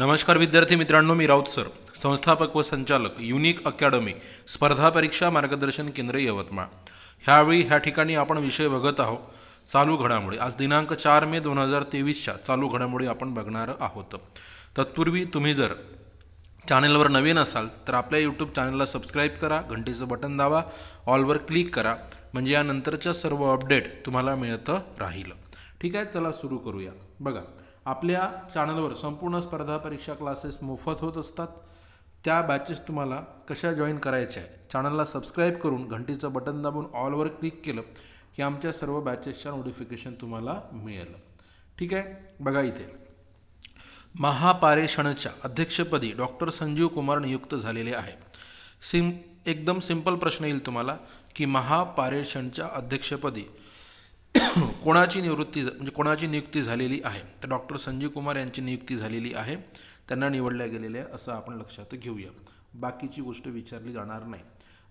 नमस्कार विद्यार्थी मित्रांनो मी राऊत सर संस्थापक व संचालक युनिक अकॅडमी स्पर्धा परीक्षा मार्गदर्शन केंद्र यवतमाळ ह्यावेळी ह्या ठिकाणी आपण विषय बघत आहोत चालू घडामोडी आज दिनांक चार मे दोन हजार तेवीसच्या चालू घडामोडी आपण बघणार आहोत तत्पूर्वी तुम्ही जर चॅनलवर नवीन असाल तर आपल्या यूट्यूब चॅनलला सबस्क्राईब करा घंटेचं बटन दावा ऑलवर क्लिक करा म्हणजे यानंतरच्या सर्व अपडेट तुम्हाला मिळतं राहील ठीक आहे चला सुरू करूया बघा आपल्या चॅनलवर संपूर्ण स्पर्धा परीक्षा क्लासेस मोफत होत असतात त्या बॅचेस तुम्हाला कशा जॉईन करायच्या आहे चॅनलला सबस्क्राईब करून घंटीचं बटन दाबून ऑलवर क्लिक केलं की आमच्या सर्व बॅचेसच्या नोटिफिकेशन तुम्हाला मिळेल ठीक आहे बघा इथे महापारेषणच्या अध्यक्षपदी डॉक्टर संजीव कुमार नियुक्त झालेले आहे सिम एकदम सिंपल प्रश्न येईल तुम्हाला की महापारेषणच्या अध्यक्षपदी कोणाची निवृत्ती म्हणजे कोणाची नियुक्ती झालेली आहे तर डॉक्टर संजीव कुमार यांची नियुक्ती झालेली आहे त्यांना निवडल्या गेलेल्या आहे असं आपण लक्षात घेऊया बाकीची गोष्ट विचारली जाणार नाही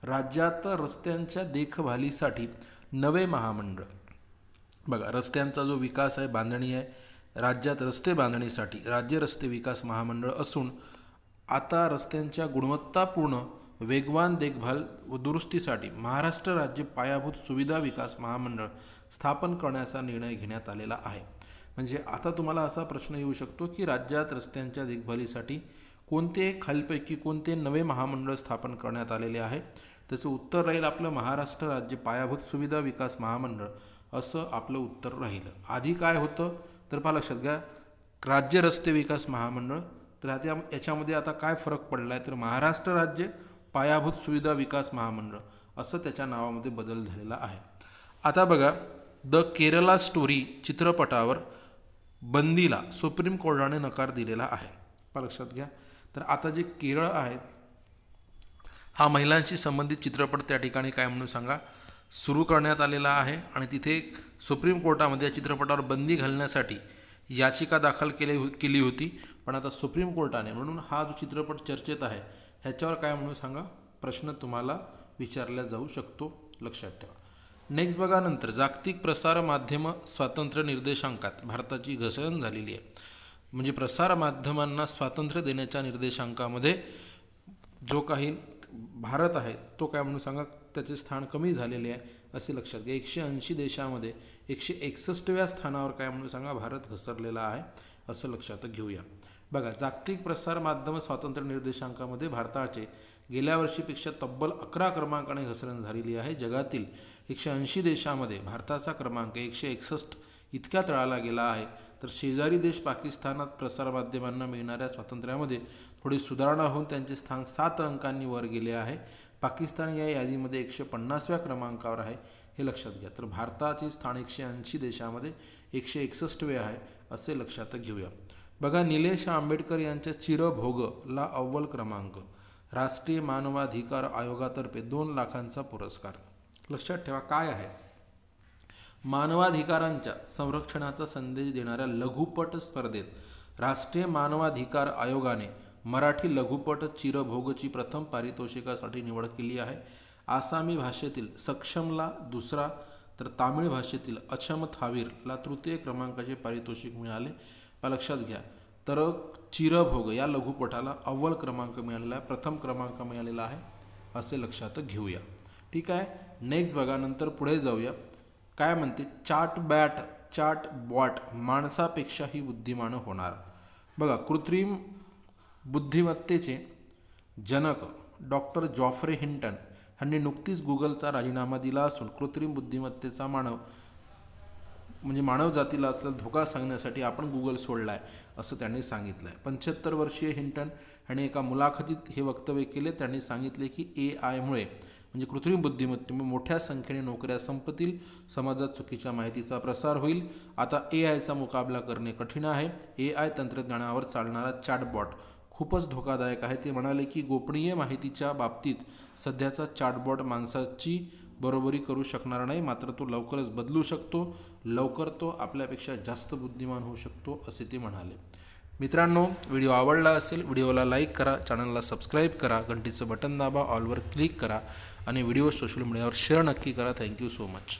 राज्यात रस्त्यांच्या देखभालीसाठी नवे महामंडळ बघा रस्त्यांचा जो विकास आहे बांधणी आहे राज्यात रस्ते बांधणीसाठी राज्य रस्ते विकास महामंडळ असून आता रस्त्यांच्या गुणवत्तापूर्ण वेगवान देखभाल व दुरुस्तीसाठी महाराष्ट्र राज्य पायाभूत सुविधा विकास महामंडळ स्थापन करण्याचा निर्णय घेण्यात आलेला आहे म्हणजे आता तुम्हाला असा प्रश्न येऊ शकतो की राज्यात रस्त्यांच्या देखभालीसाठी कोणते खालपैकी कोणते नवे महामंडळ स्थापन करण्यात आलेले आहे त्याचं उत्तर राहील आपलं महाराष्ट्र राज्य पायाभूत सुविधा विकास महामंडळ असं आपलं उत्तर राहील आधी काय होतं तर पहा लक्षात घ्या राज्य रस्ते विकास महामंडळ तर आता याच्यामध्ये आता काय फरक पडला आहे तर महाराष्ट्र राज्य पायाभूत सुविधा विकास महामंडळ असं त्याच्या नावामध्ये बदल झालेला आहे आता बघा द केरला स्टोरी चित्रपटावर बंदीला सुप्रीम कोर्टाने नकार दिलेला आहे लक्षात घ्या तर आता जे केरळ आहे हा महिलांशी संबंधित चित्रपट त्या ठिकाणी काय म्हणून सांगा सुरू करण्यात आलेला आहे आणि तिथे सुप्रीम कोर्टामध्ये या चित्रपटावर बंदी घालण्यासाठी याचिका दाखल केली केली होती पण आता सुप्रीम कोर्टाने म्हणून हा जो चित्रपट चर्चेत आहे ह्याच्यावर काय म्हणून सांगा प्रश्न तुम्हाला विचारला जाऊ शकतो लक्षात ठेवा नेक्स्ट बघा नंतर जागतिक प्रसार माध्यम स्वातंत्र्य निर्देशांकात भारताची घसरण झालेली आहे म्हणजे प्रसार माध्यमांना स्वातंत्र्य देण्याच्या निर्देशांकामध्ये जो काही भारत आहे तो काय म्हणून सांगा त्याचे स्थान कमी झालेले आहे असे लक्षात घ्या एकशे ऐंशी देशामध्ये एकशे एकसष्टव्या स्थानावर काय म्हणून सांगा भारत घसरलेला आहे असं लक्षात घेऊया बघा जागतिक प्रसार माध्यम स्वातंत्र्य निर्देशांकामध्ये भारताचे गेल्या वर्षीपेक्षा तब्बल अकरा क्रमांकाने घसरण झालेली आहे जगातील एकशे ऐंशी देशामध्ये भारताचा क्रमांक एकशे एकसष्ट इतक्या तळाला गेला आहे तर शेजारी देश पाकिस्तानात प्रसारमाध्यमांना मिळणाऱ्या स्वातंत्र्यामध्ये थोडी सुधारणा होऊन त्यांचे स्थान सात अंकांनी वर गेले आहे पाकिस्तान या यादीमध्ये एकशे पन्नासव्या क्रमांकावर आहे हे लक्षात घ्या तर भारताचे स्थान एकशे ऐंशी देशामध्ये एकशे एकसष्टवे आहे असे लक्षात घेऊया बघा निलेश आंबेडकर यांच्या चिरभोगला अव्वल क्रमांक राष्ट्रीय मानवाधिकार आयोगातर्फे दोन लाखांचा पुरस्कार लक्षात ठेवा काय आहे मानवाधिकारांच्या संरक्षणाचा संदेश देणाऱ्या लघुपट स्पर्धेत राष्ट्रीय मानवाधिकार आयोगाने मराठी लघुपट चिरभोगची प्रथम पारितोषिकासाठी निवड केली आहे आसामी भाषेतील सक्षमला दुसरा तर तामिळ भाषेतील अछम थावीरला तृतीय क्रमांकाचे पारितोषिक मिळाले लक्षात घ्या तर चिरभोग या लघुपटाला अव्वल क्रमांक मिळालेला आहे प्रथम क्रमांक मिळालेला आहे असे लक्षात घेऊया ठीक आहे नेक्स्ट बघा नंतर पुढे जाऊया काय म्हणते चाट बॅट चाट बॉट माणसापेक्षाही बुद्धिमान होणार बघा कृत्रिम बुद्धिमत्तेचे जनक डॉक्टर जॉफ्रे हिंटन यांनी नुकतीच गुगलचा राजीनामा दिला असून कृत्रिम बुद्धिमत्तेचा मानव म्हणजे मानवजातीला असलेला धोका सांगण्यासाठी आपण गुगल सोडला आहे असं त्यांनी सांगितलं आहे पंच्याहत्तर वर्षीय हिंटन यांनी एका मुलाखतीत हे वक्तव्य केले त्यांनी सांगितले की ए आयमुळे म्हणजे कृत्रिम बुद्धिमत्तेमुळे मोठ्या संख्येने नोकऱ्या संपतील समाजात चुकीच्या माहितीचा प्रसार होईल आता ए आयचा मुकाबला करणे कठीण आहे ए आय तंत्रज्ञानावर चालणारा चॅटबॉट खूपच धोकादायक आहे ते म्हणाले की गोपनीय माहितीच्या बाबतीत सध्याचा चॅटबॉट माणसाची बरोबरी करू शकणार नाही मात्र तो लवकरच बदलू शकतो लवकर तो आपल्यापेक्षा जास्त बुद्धिमान होऊ शकतो असे ते म्हणाले मित्रांनो व्हिडिओ आवडला असेल व्हिडिओला लाईक करा चॅनलला सबस्क्राईब करा घंटीचं बटन दाबा ऑलवर क्लिक करा आणि व्हिडिओ सोशल मीडियावर शेअर नक्की करा थँक्यू सो मच